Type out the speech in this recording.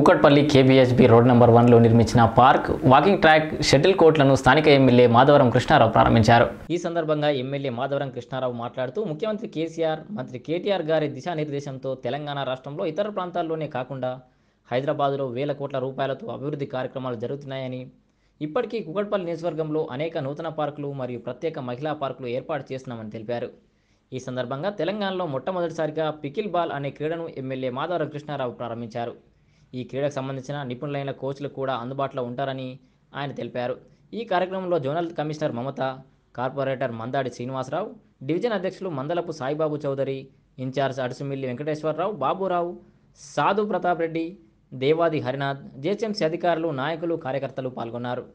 Kukatpally KPHB road number వన్లో నిర్మించిన park walking track shuttle కోర్టులను స్థానిక ఎమ్మెల్యే మాధవరం కృష్ణారావు ప్రారంభించారు ఈ సందర్భంగా ఎమ్మెల్యే మాధవరం కృష్ణారావు మాట్లాడుతూ ముఖ్యమంత్రి కేసీఆర్ మంత్రి కేటీఆర్ గారి దిశానిర్దేశంతో తెలంగాణ రాష్ట్రంలో ఇతర ప్రాంతాల్లోనే కాకుండా హైదరాబాద్లో వేల కోట్ల రూపాయలతో అభివృద్ధి కార్యక్రమాలు జరుగుతున్నాయని ఇప్పటికీ కుకట్పల్లి నియోజకవర్గంలో అనేక నూతన పార్కులు మరియు ప్రత్యేక మహిళా పార్కులు ఏర్పాటు చేస్తున్నామని తెలిపారు ఈ సందర్భంగా తెలంగాణలో మొట్టమొదటిసారిగా పికిల్ బాల్ అనే క్రీడను ఎమ్మెల్యే మాధవరం కృష్ణారావు ప్రారంభించారు ఈ క్రీడకు సంబంధించిన నిపుణులైన కోచ్లు కూడా అందుబాటులో ఉంటారని ఆయన తెలిపారు ఈ కార్యక్రమంలో zonal commissioner Mamata corporator Mandadi Srinivasarao division అధ్యక్షులు మందలపు సాయిబాబు చౌదరి ఇన్ఛార్జ్ అడుసుమిల్లి వెంకటేశ్వరరావు బాబురావు సాధు ప్రతాప్ రెడ్డి దేవాది హరినాథ్ జేహెచ్ఎంసీ అధికారులు నాయకులు కార్యకర్తలు పాల్గొన్నారు